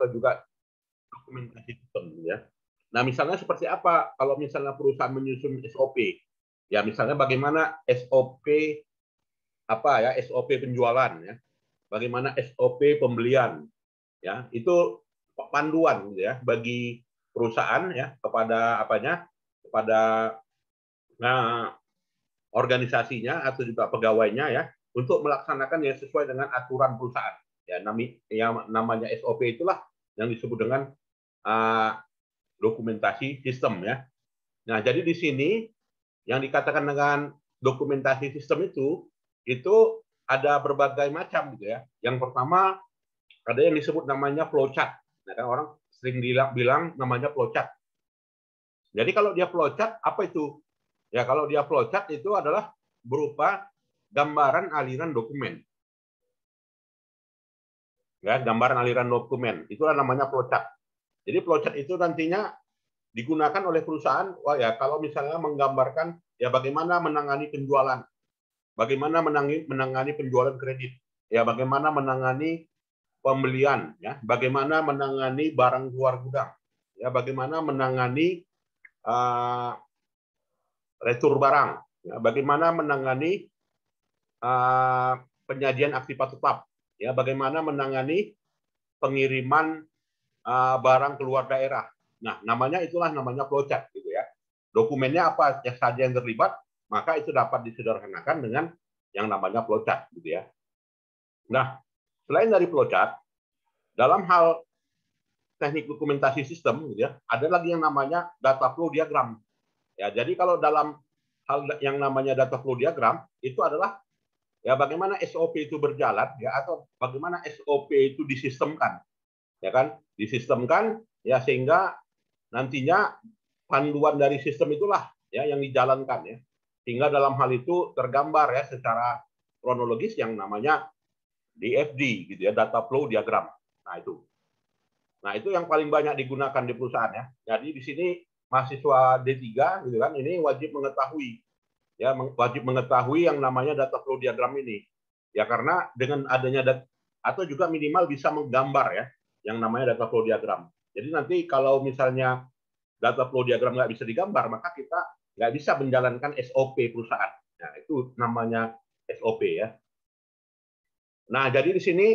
atau juga dokumentasi sistem ya. Nah, misalnya seperti apa kalau misalnya perusahaan menyusun SOP? Ya, misalnya bagaimana SOP apa ya, SOP penjualan ya. Bagaimana SOP pembelian ya. Itu panduan ya bagi perusahaan ya kepada apanya? kepada nah, organisasinya atau juga pegawainya ya untuk melaksanakan yang sesuai dengan aturan perusahaan. Ya, nami, yang namanya SOP itulah yang disebut dengan uh, dokumentasi sistem ya. Nah, jadi di sini yang dikatakan dengan dokumentasi sistem itu itu ada berbagai macam gitu ya. Yang pertama ada yang disebut namanya flowchart. Nah, kan orang sering bilang, bilang namanya flowchart. Jadi kalau dia flowchart apa itu? Ya kalau dia flowchart itu adalah berupa gambaran aliran dokumen ya gambaran aliran dokumen. Itulah namanya flowchart. Jadi flowchart itu nantinya digunakan oleh perusahaan wah ya kalau misalnya menggambarkan ya bagaimana menangani penjualan, bagaimana menangani, menangani penjualan kredit, ya bagaimana menangani pembelian, ya bagaimana menangani barang luar gudang, ya bagaimana menangani uh, retur barang, ya, bagaimana menangani uh, penyajian aktiva tetap, ya bagaimana menangani pengiriman uh, barang keluar daerah. Nah, namanya itulah namanya flowchart gitu ya. Dokumennya apa saja yang terlibat, maka itu dapat disederhanakan dengan yang namanya flowchart gitu ya. Nah, selain dari flowchart, dalam hal teknik dokumentasi sistem gitu ya, ada lagi yang namanya data flow diagram. Ya, jadi kalau dalam hal yang namanya data flow diagram itu adalah ya bagaimana SOP itu berjalan ya atau bagaimana SOP itu disistemkan ya kan disistemkan ya sehingga nantinya panduan dari sistem itulah ya yang dijalankan ya sehingga dalam hal itu tergambar ya secara kronologis yang namanya DFD gitu ya data flow diagram nah itu nah itu yang paling banyak digunakan di perusahaan ya jadi di sini mahasiswa D3 gitu kan ini wajib mengetahui ya wajib mengetahui yang namanya data flow diagram ini ya karena dengan adanya data, atau juga minimal bisa menggambar ya yang namanya data flow diagram jadi nanti kalau misalnya data flow diagram nggak bisa digambar maka kita nggak bisa menjalankan SOP perusahaan nah itu namanya SOP ya nah jadi di sini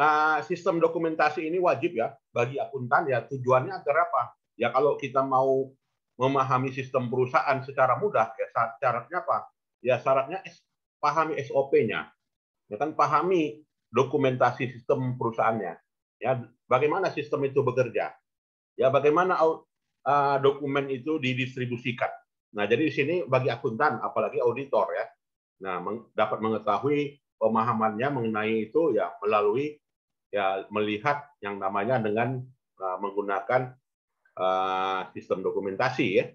ah, sistem dokumentasi ini wajib ya bagi akuntan ya tujuannya agar apa ya kalau kita mau memahami sistem perusahaan secara mudah, ya syaratnya apa? Ya syaratnya pahami SOP-nya. Ya kan pahami dokumentasi sistem perusahaannya. Ya, bagaimana sistem itu bekerja? Ya, bagaimana uh, dokumen itu didistribusikan? Nah, jadi di sini bagi akuntan apalagi auditor ya. Nah, meng, dapat mengetahui pemahamannya mengenai itu ya melalui ya melihat yang namanya dengan uh, menggunakan Eh, sistem dokumentasi ya.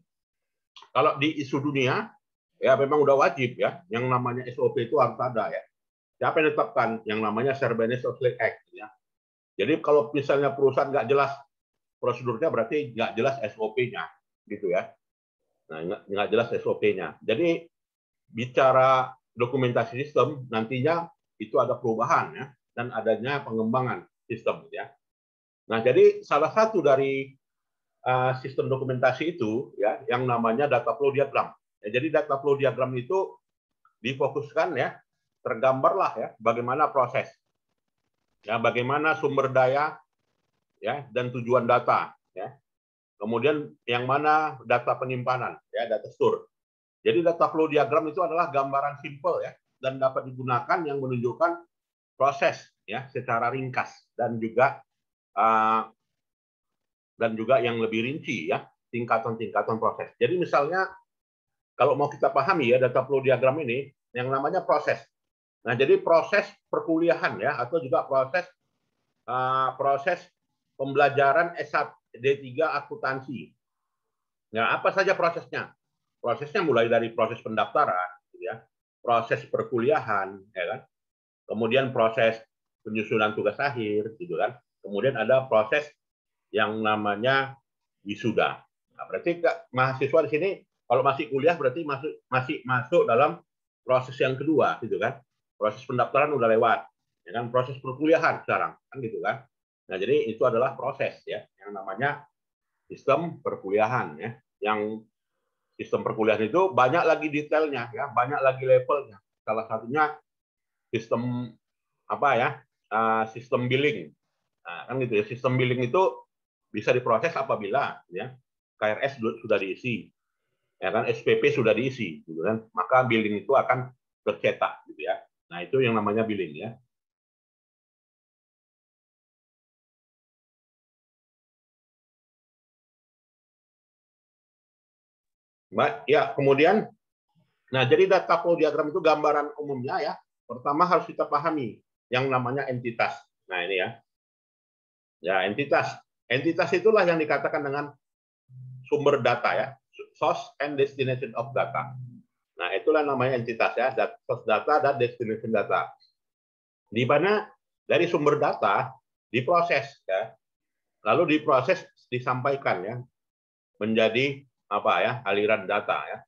Kalau di isu dunia ya memang udah wajib ya, yang namanya SOP itu harus ada ya. Siapa yang tetapkan yang namanya Sarbanes-Oxley Act ya. Jadi kalau misalnya perusahaan nggak jelas prosedurnya berarti nggak jelas SOP-nya gitu ya. Nah nggak jelas SOP-nya. Jadi bicara dokumentasi sistem nantinya itu ada perubahan ya dan adanya pengembangan sistem ya. Nah, jadi salah satu dari Eh, sistem dokumentasi itu ya yang namanya data flow diagram. Ya, jadi data flow diagram itu difokuskan ya tergambarlah ya bagaimana proses ya bagaimana sumber daya ya dan tujuan data ya. Kemudian yang mana data penyimpanan ya data store. Jadi data flow diagram itu adalah gambaran simple ya dan dapat digunakan yang menunjukkan proses ya secara ringkas dan juga uh, dan juga yang lebih rinci ya tingkatan-tingkatan proses. Jadi misalnya kalau mau kita pahami ya data flow diagram ini yang namanya proses. Nah, jadi proses perkuliahan ya atau juga proses uh, proses pembelajaran S1 D3 akuntansi. Nah, apa saja prosesnya? Prosesnya mulai dari proses pendaftaran ya, proses perkuliahan ya kan. Kemudian proses penyusunan tugas akhir gitu kan. Kemudian ada proses yang namanya wisuda. Nah, berarti gak, mahasiswa di sini kalau masih kuliah berarti masuk masih masuk dalam proses yang kedua gitu kan. Proses pendaftaran udah lewat. Ya kan proses perkuliahan sekarang kan gitu kan. Nah, jadi itu adalah proses ya yang namanya sistem perkuliahan ya. Yang sistem perkuliahan itu banyak lagi detailnya ya, banyak lagi levelnya. Salah satunya sistem apa ya? Ah, sistem billing. Nah, kan gitu ya. Sistem billing itu bisa diproses apabila ya KRS sudah diisi, ya kan SPP sudah diisi, gitu kan? Maka billing itu akan tercetak, gitu ya. Nah itu yang namanya billing ya. Mbak, ya kemudian, nah jadi data flow diagram itu gambaran umumnya ya. Pertama harus kita pahami yang namanya entitas. Nah ini ya, ya entitas Entitas itulah yang dikatakan dengan sumber data ya, source and destination of data. Nah, itulah namanya entitas ya, source data dan destination data. Di mana dari sumber data diproses ya, lalu diproses disampaikan ya menjadi apa ya aliran data ya.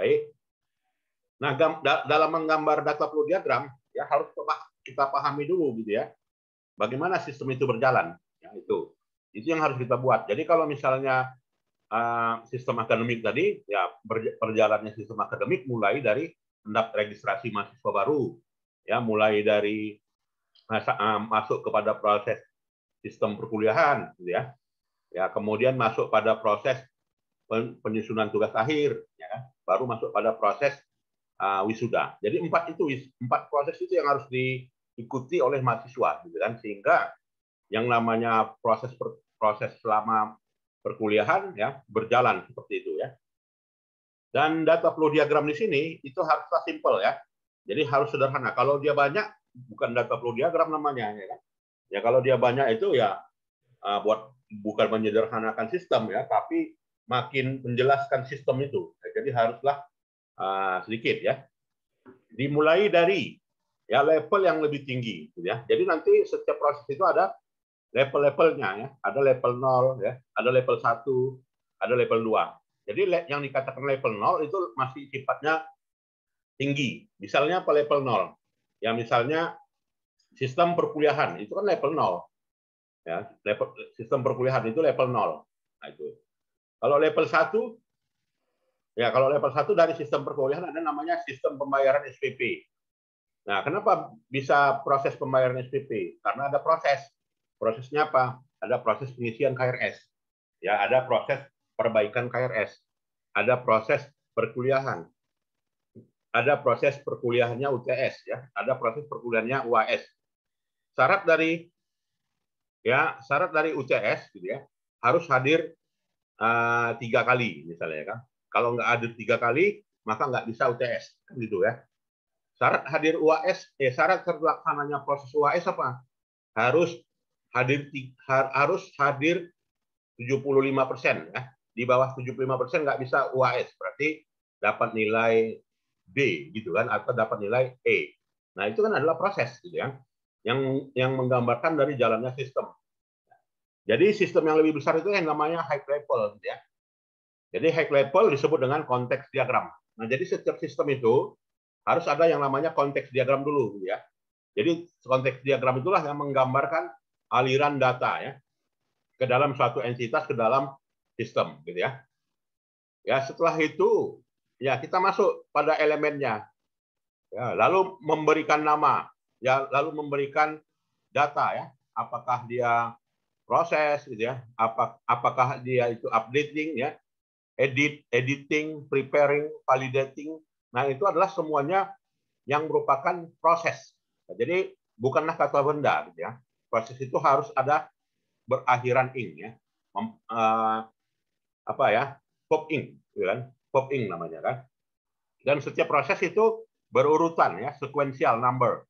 Baik. Nah, dalam menggambar data flow diagram ya harus kita pahami dulu gitu ya. Bagaimana sistem itu berjalan. Nah, itu. Itu yang harus kita buat. Jadi kalau misalnya uh, sistem akademik tadi, ya perjalannya sistem akademik mulai dari mendapat registrasi mahasiswa baru, ya mulai dari uh, masuk kepada proses sistem perkuliahan, gitu ya. Ya, kemudian masuk pada proses penyusunan tugas akhir, ya, baru masuk pada proses uh, wisuda. Jadi empat itu empat proses itu yang harus diikuti oleh mahasiswa, gitu kan, sehingga yang namanya proses proses selama perkuliahan ya berjalan seperti itu ya. Dan data flow diagram di sini itu haruslah simple ya. Jadi harus sederhana. Kalau dia banyak bukan data flow diagram namanya ya kan. Ya kalau dia banyak itu ya ah, buat bukan menyederhanakan sistem ya, tapi makin menjelaskan sistem itu. Nah, jadi haruslah ah, sedikit ya. Dimulai dari ya level yang lebih tinggi gitu, ya. Jadi nanti setiap proses itu ada level-levelnya ya. Ada level 0 ya, ada level 1, ada level 2. Jadi yang dikatakan level 0 itu masih sifatnya tinggi. Misalnya apa level 0? Ya misalnya sistem perkuliahan itu kan level 0. Ya, level, sistem perkuliahan itu level 0. Nah, itu. Kalau level 1 ya kalau level 1 dari sistem perkuliahan ada namanya sistem pembayaran SPP. Nah, kenapa bisa proses pembayaran SPP? Karena ada proses Prosesnya apa? Ada proses pengisian KRS, ya ada proses perbaikan KRS, ada proses perkuliahan, ada proses perkuliahannya UTS, ya ada proses perkuliahannya UAS. Syarat dari ya syarat dari UCS gitu ya harus hadir uh, tiga kali misalnya kan. Kalau nggak hadir tiga kali maka nggak bisa UTS kan gitu ya syarat hadir UAS eh syarat terlaksananya proses UAS apa harus hadir harus hadir 75 persen ya di bawah 75 persen nggak bisa UAS berarti dapat nilai D gitu kan atau dapat nilai E nah itu kan adalah proses gitu ya yang yang menggambarkan dari jalannya sistem jadi sistem yang lebih besar itu yang namanya high level gitu ya jadi high level disebut dengan konteks diagram nah jadi setiap sistem itu harus ada yang namanya konteks diagram dulu gitu ya jadi konteks diagram itulah yang menggambarkan aliran data ya ke dalam suatu entitas ke dalam sistem gitu ya. Ya, setelah itu ya kita masuk pada elemennya. Ya, lalu memberikan nama, ya lalu memberikan data ya. Apakah dia proses gitu ya, apa apakah dia itu updating ya, edit, editing, preparing, validating. Nah, itu adalah semuanya yang merupakan proses. Nah, jadi bukanlah kata benda gitu ya proses itu harus ada berakhiran ing ya. Mem, uh, apa ya? pop ing, gitu ya kan. Pop ing namanya kan. Dan setiap proses itu berurutan ya, sequential number.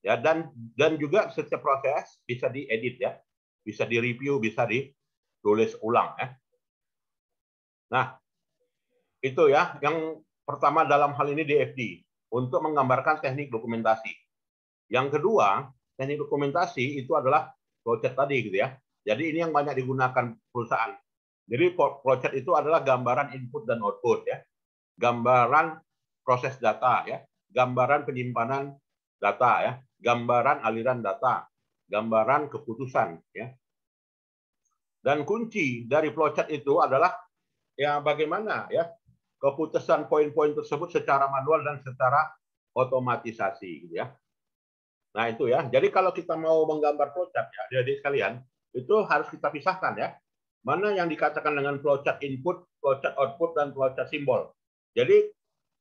Ya dan dan juga setiap proses bisa diedit ya. Bisa direview, bisa ditulis ulang ya. Nah, itu ya yang pertama dalam hal ini DFD untuk menggambarkan teknik dokumentasi. Yang kedua, teknik dokumentasi itu adalah flowchart tadi gitu ya. Jadi ini yang banyak digunakan perusahaan. Jadi flowchart itu adalah gambaran input dan output ya. Gambaran proses data ya, gambaran penyimpanan data ya, gambaran aliran data, gambaran keputusan ya. Dan kunci dari flowchart itu adalah ya bagaimana ya keputusan poin-poin tersebut secara manual dan secara otomatisasi gitu ya. Nah itu ya. Jadi kalau kita mau menggambar flowchart ya, jadi sekalian itu harus kita pisahkan ya. Mana yang dikatakan dengan flowchart input, flowchart output, dan flowchart simbol. Jadi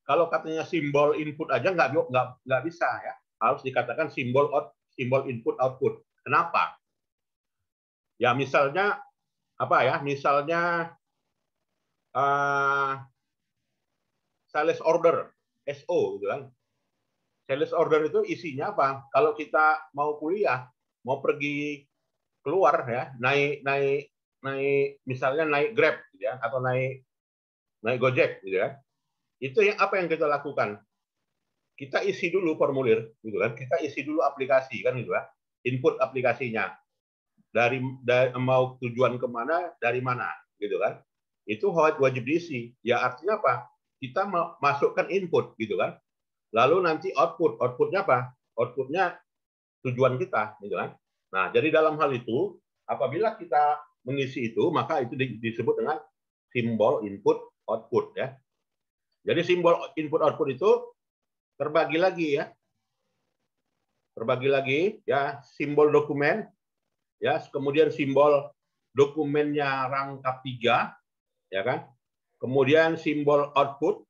kalau katanya simbol input aja nggak nggak nggak bisa ya. Harus dikatakan simbol out, simbol input output. Kenapa? Ya misalnya apa ya? Misalnya uh, sales order SO gitu kan. Sales order itu isinya apa? Kalau kita mau kuliah, mau pergi keluar ya, naik naik naik misalnya naik Grab gitu ya atau naik naik Gojek gitu ya. Itu yang apa yang kita lakukan? Kita isi dulu formulir gitu kan. Kita isi dulu aplikasi kan gitu ya. Input aplikasinya. Dari, dari mau tujuan kemana, dari mana gitu kan. Itu wajib diisi. Ya artinya apa? Kita masukkan input gitu kan Lalu nanti output, outputnya apa? Outputnya tujuan kita, gitu kan? Nah, jadi dalam hal itu, apabila kita mengisi itu, maka itu disebut dengan simbol input output ya. Jadi simbol input output itu terbagi lagi ya. Terbagi lagi ya simbol dokumen ya, kemudian simbol dokumennya rangkap tiga ya kan? Kemudian simbol output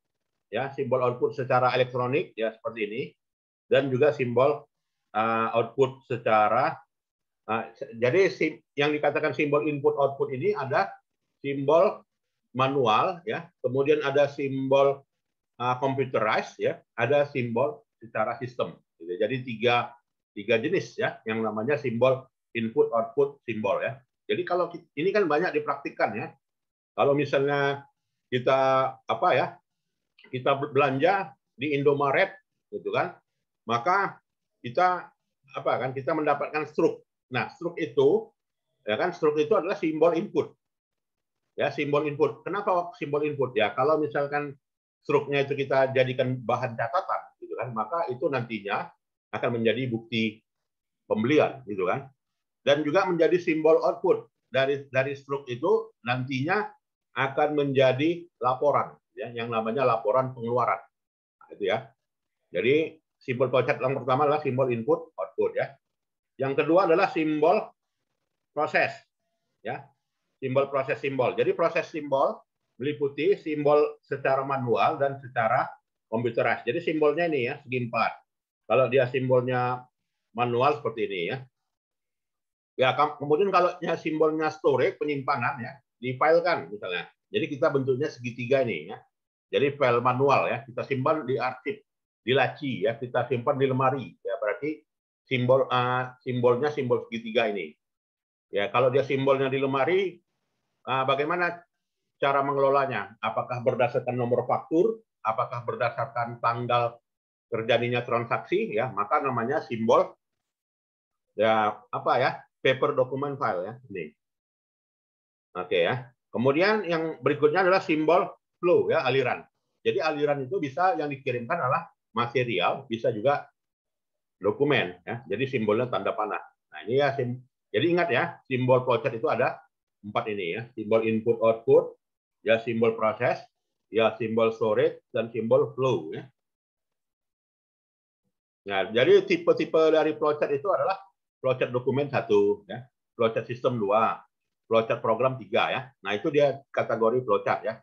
ya simbol output secara elektronik ya seperti ini dan juga simbol uh, output secara uh, jadi sim, yang dikatakan simbol input output ini ada simbol manual ya kemudian ada simbol uh, computerized ya ada simbol secara sistem gitu. jadi tiga tiga jenis ya yang namanya simbol input output simbol ya jadi kalau ini kan banyak dipraktikkan ya kalau misalnya kita apa ya kita belanja di Indomaret gitu kan maka kita apa kan kita mendapatkan struk nah struk itu ya kan struk itu adalah simbol input ya simbol input kenapa simbol input ya kalau misalkan struknya itu kita jadikan bahan catatan gitu kan maka itu nantinya akan menjadi bukti pembelian gitu kan dan juga menjadi simbol output dari dari struk itu nantinya akan menjadi laporan ya, yang namanya laporan pengeluaran. Nah, itu ya. Jadi simbol project yang pertama adalah simbol input output ya. Yang kedua adalah simbol proses ya. Simbol proses simbol. Jadi proses simbol meliputi simbol secara manual dan secara komputeris. Jadi simbolnya ini ya segi empat. Kalau dia simbolnya manual seperti ini ya. Ya kemudian kalau simbolnya storage penyimpanan ya di difailkan misalnya. Jadi kita bentuknya segitiga ini ya. Jadi file manual ya, kita simpan di arsip, di laci ya, kita simpan di lemari. Ya berarti simbol uh, simbolnya simbol segitiga ini. Ya, kalau dia simbolnya di lemari, uh, bagaimana cara mengelolanya? Apakah berdasarkan nomor faktur, apakah berdasarkan tanggal terjadinya transaksi ya, maka namanya simbol ya apa ya? paper document file ya. Ini. Oke okay, ya. Kemudian yang berikutnya adalah simbol flow ya aliran. Jadi aliran itu bisa yang dikirimkan adalah material, bisa juga dokumen ya. Jadi simbolnya tanda panah. Nah, ini ya sim jadi ingat ya, simbol flowchart itu ada empat ini ya, simbol input output, ya simbol proses, ya simbol storage dan simbol flow ya. Nah, jadi tipe-tipe dari flowchart itu adalah flowchart dokumen satu, ya, flowchart sistem dua, flowchart program tiga ya. Nah itu dia kategori flowchart ya.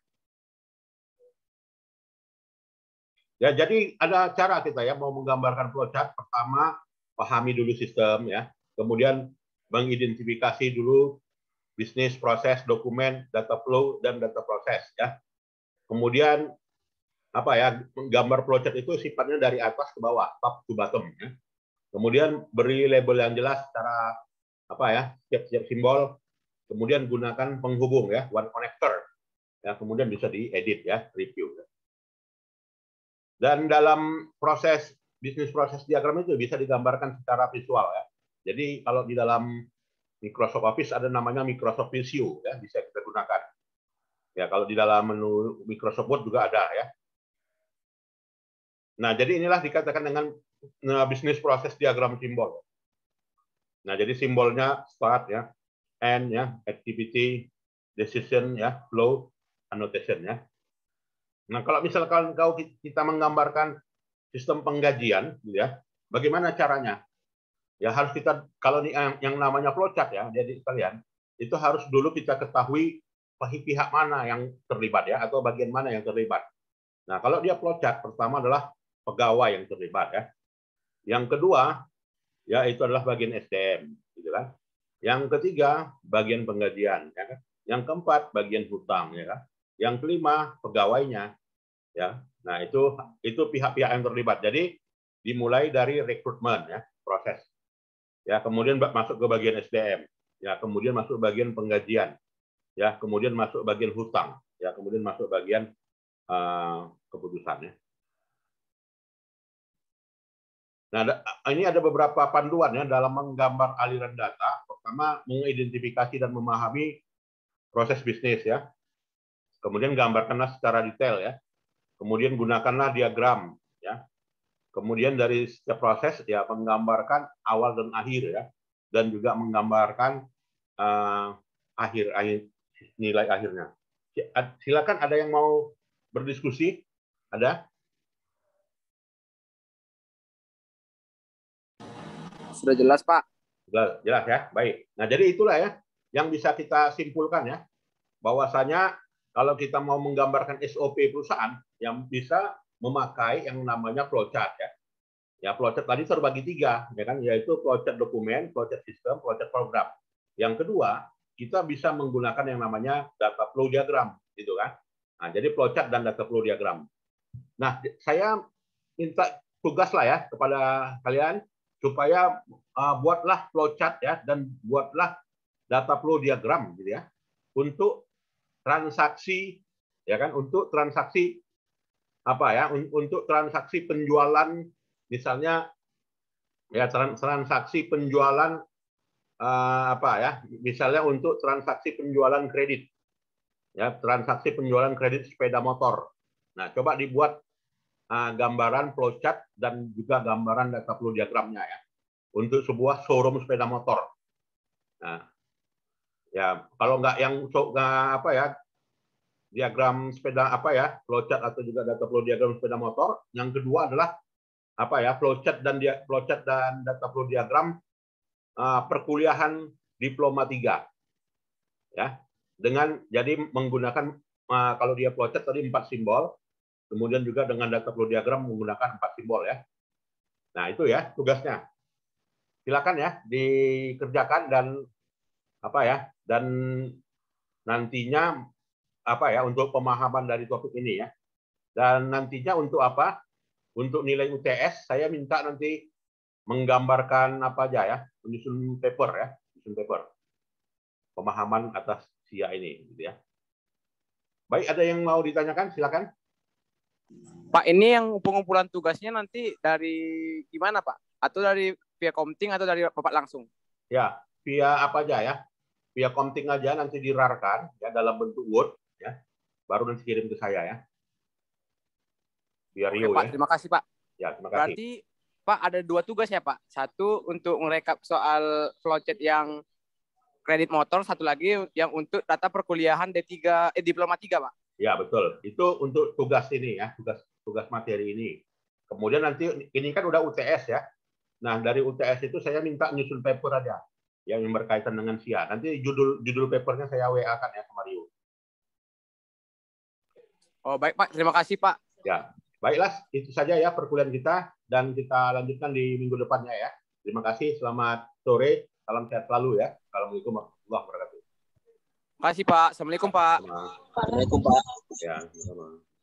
Ya, jadi ada cara kita ya mau menggambarkan flowchart. Pertama, pahami dulu sistem ya. Kemudian mengidentifikasi dulu bisnis, proses, dokumen, data flow dan data proses ya. Kemudian apa ya, gambar flowchart itu sifatnya dari atas ke bawah, top to bottom ya. Kemudian beri label yang jelas secara apa ya, setiap simbol. Kemudian gunakan penghubung ya, one connector. Ya, kemudian bisa diedit ya, review. Ya. Dan dalam proses bisnis proses diagram itu bisa digambarkan secara visual ya. Jadi kalau di dalam Microsoft Office ada namanya Microsoft Visio ya bisa kita gunakan. Ya kalau di dalam menu Microsoft Word juga ada ya. Nah jadi inilah dikatakan dengan nah, bisnis proses diagram simbol. Nah jadi simbolnya start ya, end ya, activity, decision ya, flow, annotation ya. Nah, kalau misalkan kau kita menggambarkan sistem penggajian, ya, bagaimana caranya? Ya harus kita kalau yang, yang namanya flowchart ya, jadi kalian itu harus dulu kita ketahui pihak mana yang terlibat ya atau bagian mana yang terlibat. Nah, kalau dia flowchart pertama adalah pegawai yang terlibat ya. Yang kedua ya itu adalah bagian SDM, gitu kan. Yang ketiga bagian penggajian ya kan. Yang keempat bagian hutang ya kan yang kelima pegawainya ya nah itu itu pihak-pihak yang terlibat jadi dimulai dari rekrutmen ya proses ya kemudian masuk ke bagian SDM ya kemudian masuk bagian penggajian ya kemudian masuk bagian hutang ya kemudian masuk bagian uh, eh, keputusannya nah ini ada beberapa panduan ya dalam menggambar aliran data pertama mengidentifikasi dan memahami proses bisnis ya Kemudian gambarkanlah secara detail ya. Kemudian gunakanlah diagram ya. Kemudian dari setiap proses ya menggambarkan awal dan akhir ya dan juga menggambarkan uh, akhir akhir nilai akhirnya. Silakan ada yang mau berdiskusi? Ada? Sudah jelas, Pak. Jelas, jelas ya. Baik. Nah, jadi itulah ya yang bisa kita simpulkan ya bahwasanya kalau kita mau menggambarkan SOP perusahaan yang bisa memakai yang namanya flowchart ya. Ya flowchart tadi terbagi tiga, ya kan? Yaitu flowchart dokumen, flowchart sistem, flowchart program. Yang kedua kita bisa menggunakan yang namanya data flow diagram, gitu kan? Nah, jadi flowchart dan data flow diagram. Nah, saya minta tugas lah ya kepada kalian supaya uh, buatlah flowchart ya dan buatlah data flow diagram gitu ya untuk transaksi ya kan untuk transaksi apa ya untuk transaksi penjualan misalnya ya transaksi penjualan uh, apa ya misalnya untuk transaksi penjualan kredit ya transaksi penjualan kredit sepeda motor nah coba dibuat uh, gambaran flowchart dan juga gambaran data flow diagramnya ya untuk sebuah showroom sepeda motor nah Ya, kalau nggak yang nggak apa ya diagram sepeda apa ya flowchart atau juga data flow diagram sepeda motor. Yang kedua adalah apa ya flowchart dan dia flowchart dan data flow diagram uh, perkuliahan diploma 3. Ya, dengan jadi menggunakan uh, kalau dia flowchart tadi empat simbol, kemudian juga dengan data flow diagram menggunakan empat simbol ya. Nah, itu ya tugasnya. Silakan ya dikerjakan dan apa ya dan nantinya apa ya untuk pemahaman dari topik ini ya. Dan nantinya untuk apa? Untuk nilai UTS saya minta nanti menggambarkan apa aja ya, menyusun paper ya, menyusun paper. Pemahaman atas SIA ini gitu ya. Baik, ada yang mau ditanyakan silakan. Pak, ini yang pengumpulan tugasnya nanti dari gimana, Pak? Atau dari pihak komting atau dari Bapak langsung? Ya, pihak apa aja ya? via ya, konting aja nanti dirarkan ya dalam bentuk Word ya. Baru nanti kirim ke saya ya. Biar Rio ya. Terima kasih Pak. Ya, terima kasih. Berarti Pak ada dua tugas ya Pak. Satu untuk merekap soal flowchart yang kredit motor, satu lagi yang untuk data perkuliahan d tiga eh diploma tiga Pak. Ya, betul. Itu untuk tugas ini ya, tugas tugas materi ini. Kemudian nanti ini kan udah UTS ya. Nah, dari UTS itu saya minta nyusun paper aja yang berkaitan dengan SIA. Nanti judul judul papernya saya WA kan ya ke Mario. Oh baik Pak, terima kasih Pak. Ya, baiklah itu saja ya perkuliahan kita dan kita lanjutkan di minggu depannya ya. Terima kasih, selamat sore, salam sehat selalu ya. Assalamualaikum warahmatullahi wabarakatuh. Terima kasih Pak, Assalamualaikum Pak. Assalamualaikum Pak. Ya, sama.